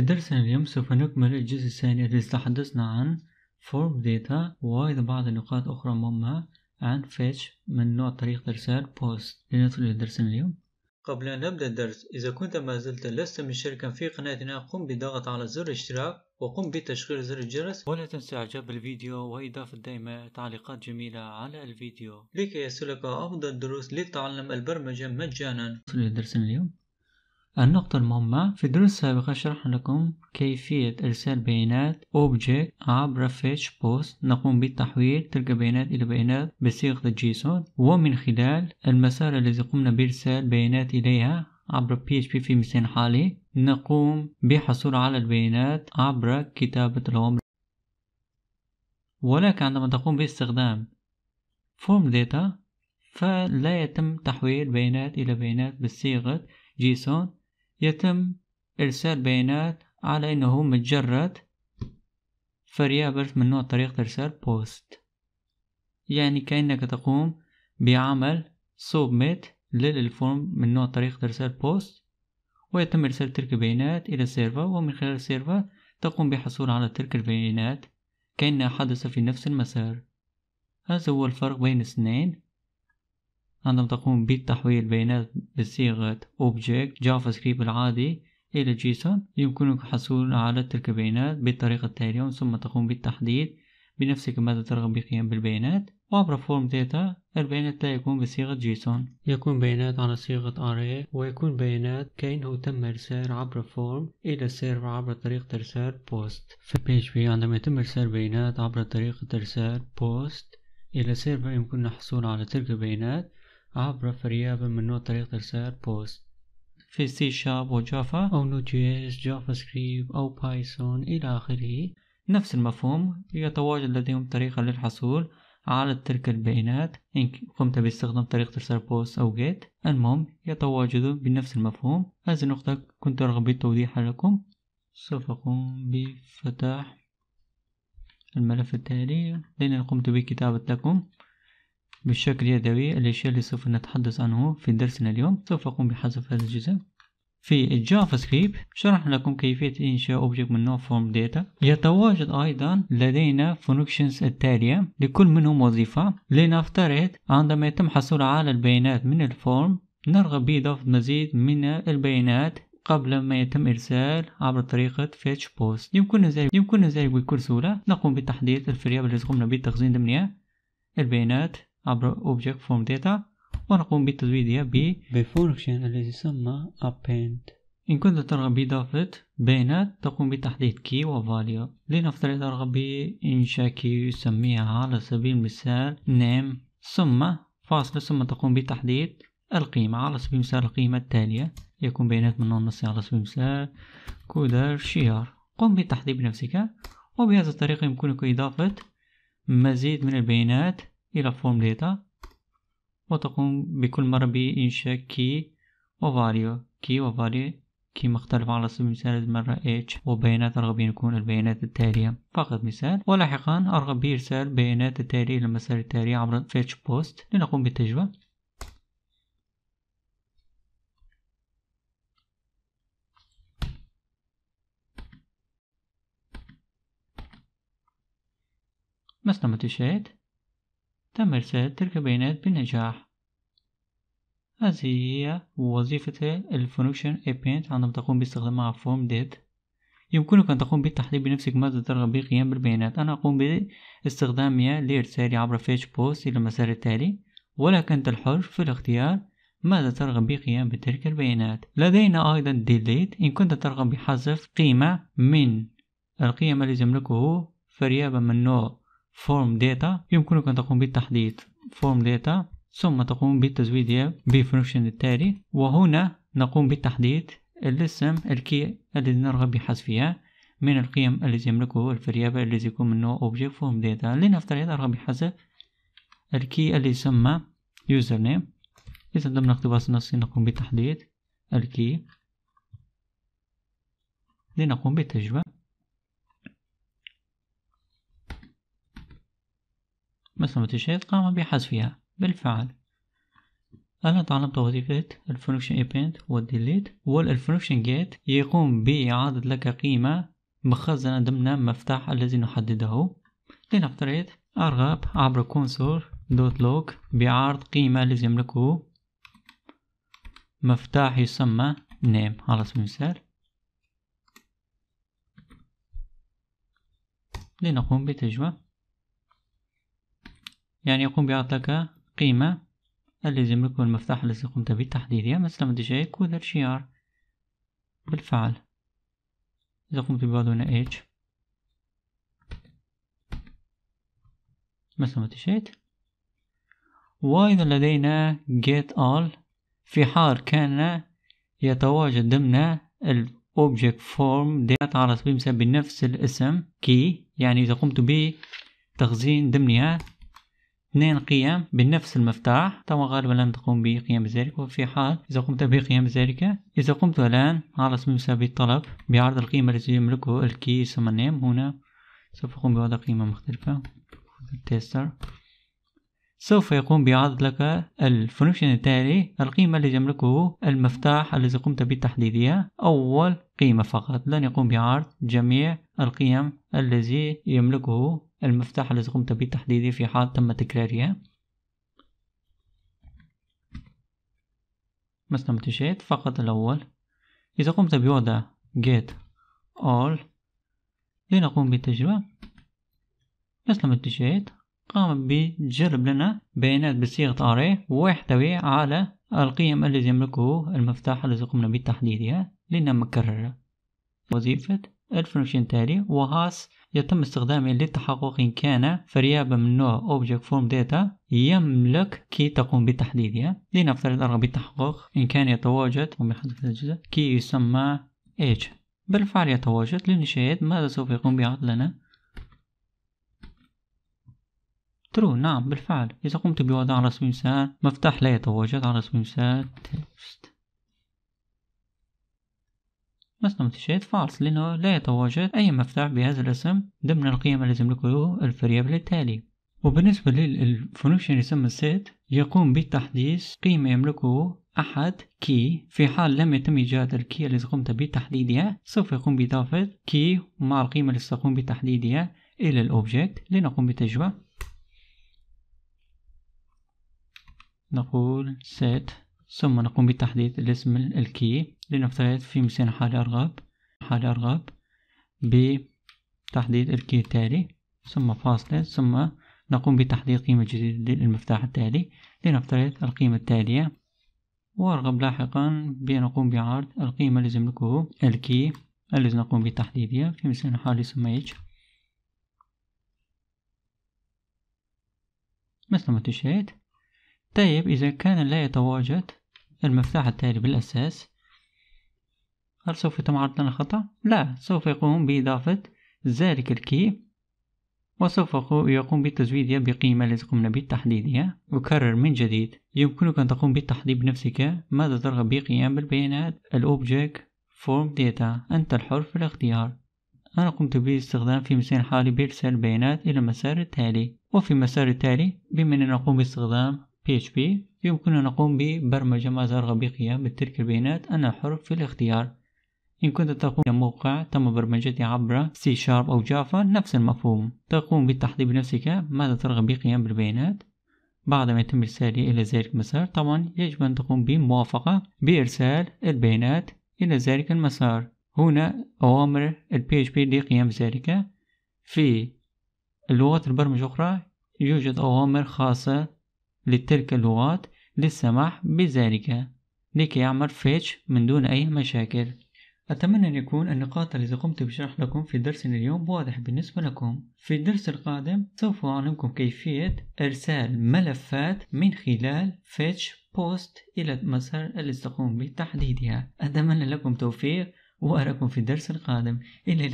في درسنا اليوم سوف نكمل الجزء الثاني الذي تحدثنا عن form data وأيضا بعض النقاط أخرى مهمة عن fetch من نوع طريقة إرسال post لندخل إلى درسنا اليوم قبل أن نبدأ الدرس إذا كنت ما زلت لست مشتركا في قناتنا قم بالضغط على زر الاشتراك وقم بتشغيل زر الجرس ولا تنسى إعجاب الفيديو وإضافة دائما تعليقات جميلة على الفيديو لكي يصلك أفضل دروس لتعلم البرمجة مجانا. درسنا اليوم النقطة المهمة في الدروس السابقة شرحنا لكم كيفية إرسال بيانات Object عبر Fetch Post نقوم بتحويل تلك البيانات إلى بيانات بصيغة جيسون ومن خلال المسار الذي قمنا بإرسال بيانات إليها عبر PHP في مثال حالي نقوم بحصول على البيانات عبر كتابة الأوامر ولكن عندما تقوم باستخدام Form Data فلا يتم تحويل بيانات إلى بيانات بصيغة جيسون يتم إرسال بيانات على أنه مجرد فريابل من نوع طريقة إرسال بوست يعني كأنك تقوم بعمل سوبميت للفورم من نوع طريقة إرسال بوست ويتم إرسال تلك البيانات إلى السيرفر ومن خلال السيرفر تقوم بحصول على تلك البيانات كأنها حدث في نفس المسار هذا هو الفرق بين الاثنين عندما تقوم بتحويل بيانات بصيغة Object سكريبت العادي إلى جيسون يمكنك الحصول على تلك البيانات بالطريقة التالية ثم تقوم بالتحديد بنفسك ماذا ترغب بقيام بالبيانات وعبر فورم داتا البيانات لا يكون بصيغة جيسون يكون بيانات على صيغة array ويكون بيانات كأنه تم إرسال عبر فورم إلى السيرفر عبر طريقة إرسال بوست في بي عندما يتم إرسال بيانات عبر طريقة إرسال بوست إلى سيرفر يمكننا الحصول على تلك البيانات عبر فريابة من نوع طريقة إرسال بوست في سي شاب وجافا أو نود جي اس جافا سكريبت أو بايثون إلى آخره نفس المفهوم يتواجد لديهم طريقة للحصول على تلك البيانات إن قمت باستخدام طريقة إرسال بوست أو جيت المهم يتواجد بنفس المفهوم هذه النقطة كنت أرغب بتوضيحها لكم سوف أقوم بفتح الملف التالي لأن قمت بكتابة لكم بالشكل يدوي الأشياء اللي سوف نتحدث عنه في درسنا اليوم سوف أقوم بحذف هذا الجزء في الجافا سكريبت شرحنا لكم كيفية إنشاء أوبجكت من نوع فورم داتا يتواجد أيضا لدينا فونكشنز التالية لكل منهم وظيفة لنفترض عندما يتم حصول على البيانات من الفورم نرغب بإضافة مزيد من البيانات قبل ما يتم إرسال عبر طريقة فيتش بوست يمكننا ذلك يمكننا ذلك بكل سهولة نقوم بتحديد الفريابل اللي قمنا بتخزين ضمنها البيانات عبر object form data ونقوم بتزويدها ب بفونكشن الذي يسمى append إن كنت ترغب بإضافة بيانات تقوم بتحديد key و value لنفترض ترغب بإنشاء key يسميها على سبيل المثال name ثم فاصلة ثم تقوم بتحديد القيمة على سبيل المثال القيمة التالية يكون بيانات من النص على سبيل المثال كودر شيار قم بتحديد بنفسك وبهذه الطريقة يمكنك إضافة مزيد من البيانات إلى فورم داتا وتقوم بكل مرة بإنشاء كي وفاليو كي وفاليو كي مختلفة على سبيل المثال المرة h وبيانات أرغب أن يكون البيانات التالية فقط مثال ولاحقا أرغب بإرسال بيانات التالية إلى المسار التالي عبر فيتش بوست لنقوم بالتجربة مثل ما تشاهد تمثل تلك البيانات بنجاح هذه هي وظيفة الـ Function append عندما تقوم باستخدامها Form ديت يمكنك أن تقوم بالتحديد بنفسك ماذا ترغب بقيام بالبيانات أنا أقوم باستخدامها لإرسالي عبر Fetch Post إلى المسار التالي ولك أنت الحر في الاختيار ماذا ترغب بقيام بتلك البيانات لدينا أيضا delete إن كنت ترغب بحذف قيمة من القيم الذي يملكه فريابة من نوع فورم داتا يمكنك أن تقوم بالتحديث فورم داتا ثم تقوم بالتزويد بفانكشن التالي وهنا نقوم بالتحديد الاسم الكي الذي نرغب بحذفها من القيم التي يملكه الفريابل الذي يكون منه object فورم داتا لنفترض أرغب بحذف الكي الذي يسمى يوزر نيم إذا ضمن اقتباس نصي نقوم بتحديد الكي لنقوم بالتجربة مثل ما تشاهد قام بحذفها بالفعل أنا تعلمت وظيفة الفونكشن append والديليت والفونكشن جيت يقوم بإعادة لك قيمة مخزنة ضمن مفتاح الذي نحدده لنفترض أرغب عبر لوك بعرض قيمة الذي يملكه مفتاح يسمى name على سبيل المثال لنقوم بتجربة يعني يقوم بإعطاك قيمة الذي يملكه المفتاح الذي قمت بتحديدها مثل ما ديجا يكون الشيار بالفعل إذا قمت بوضع هنا H مثل ما تشيت وأيضا لدينا get all في حال كان يتواجد ضمن form فورم على سبيل المثال بنفس الاسم كي يعني إذا قمت بتخزين ضمنها اثنين قيام بنفس المفتاح طبعا غالبا لن تقوم بقيام ذلك وفي حال إذا قمت بقيام ذلك إذا قمت الآن على سمسة بالطلب بعرض القيمة التي يملكه الكي ثم هنا سوف أقوم بوضع قيمة مختلفة تيستر سوف يقوم بعرض لك الفونكشن التالي القيمة الذي يملكه المفتاح الذي قمت بتحديدها أول قيمة فقط لن يقوم بعرض جميع القيم الذي يملكه المفتاح الذي قمت بتحديده في حال تم تكرارها مثل ما تشاهد فقط الأول إذا قمت بوضع get all لنقوم بالتجربة مثل ما تشاهد قام بجلب لنا بيانات بصيغة array ويحتوي على القيم الذي يملكه المفتاح الذي قمنا بتحديدها لنا مكررة وظيفة الفنكشن التالي وهاس يتم استخدامه للتحقق إن كان فريابة من نوع Object Form Data يملك كي تقوم بتحديدها لنفترض أرغب بالتحقق إن كان يتواجد وبحذف الأجزاء كي يسمى H بالفعل يتواجد لنشاهد ماذا سوف يقوم بعطلنا ترو نعم بالفعل إذا قمت بوضع رسم إنسان مفتاح لا يتواجد على رسم إنسان تكست مثل ما تشاهد فالس لأنه لا يتواجد أي مفتاح بهذا الاسم ضمن القيم التي يملكه الفريابل التالي وبالنسبة للفونكشن يسمى سيت يقوم بتحديث قيمة يملكه أحد كي في حال لم يتم إيجاد الكي التي قمت بتحديدها سوف يقوم بإضافة كي مع القيمة التي سأقوم بتحديدها إلى الأوبجكت لنقوم بتجربة نقول set ثم نقوم بتحديد الاسم الكي لنفترض في مثال حالة أرغب حالة أرغب بتحديد الكي التالي ثم فاصلة ثم نقوم بتحديد قيمة جديدة للمفتاح التالي لنفترض القيمة التالية وأرغب لاحقا بنقوم بعرض القيمة التي يملكه الكي الذي نقوم بتحديدها في مثال حالي ثم اتش مثل ما تشاهد طيب إذا كان لا يتواجد المفتاح التالي بالأساس هل سوف يتم لنا خطأ؟ لا سوف يقوم بإضافة ذلك الكي وسوف يقوم بتزويدها بقيمة التي قمنا بتحديدها وكرر من جديد يمكنك أن تقوم بالتحديد بنفسك ماذا ترغب بقيام بالبيانات الأوبجكت فورم داتا أنت الحر في الاختيار أنا قمت باستخدام في مثال حالي بإرسال البيانات إلى المسار التالي وفي المسار التالي بما أننا نقوم باستخدام PHP يمكننا نقوم ببرمجة ما سأرغب بقيام بتلك البيانات أنا حر في الاختيار إن كنت تقوم بموقع تم برمجته عبر C Sharp أو جافا نفس المفهوم تقوم بالتحضير بنفسك ماذا ترغب بقيام بالبيانات بعد ما يتم إرسالي إلى ذلك المسار طبعا يجب أن تقوم بموافقة بإرسال البيانات إلى ذلك المسار هنا أوامر ال PHP لقيام بذلك في اللغات البرمجة الأخرى يوجد أوامر خاصة لتلك اللغات للسماح بذلك لكي يعمل فيتش من دون أي مشاكل أتمنى أن يكون النقاط التي قمت بشرح لكم في درسنا اليوم واضح بالنسبة لكم في الدرس القادم سوف أعلمكم كيفية إرسال ملفات من خلال فيتش بوست إلى المسار الذي تقوم بتحديدها أتمنى لكم توفيق وأراكم في الدرس القادم إلى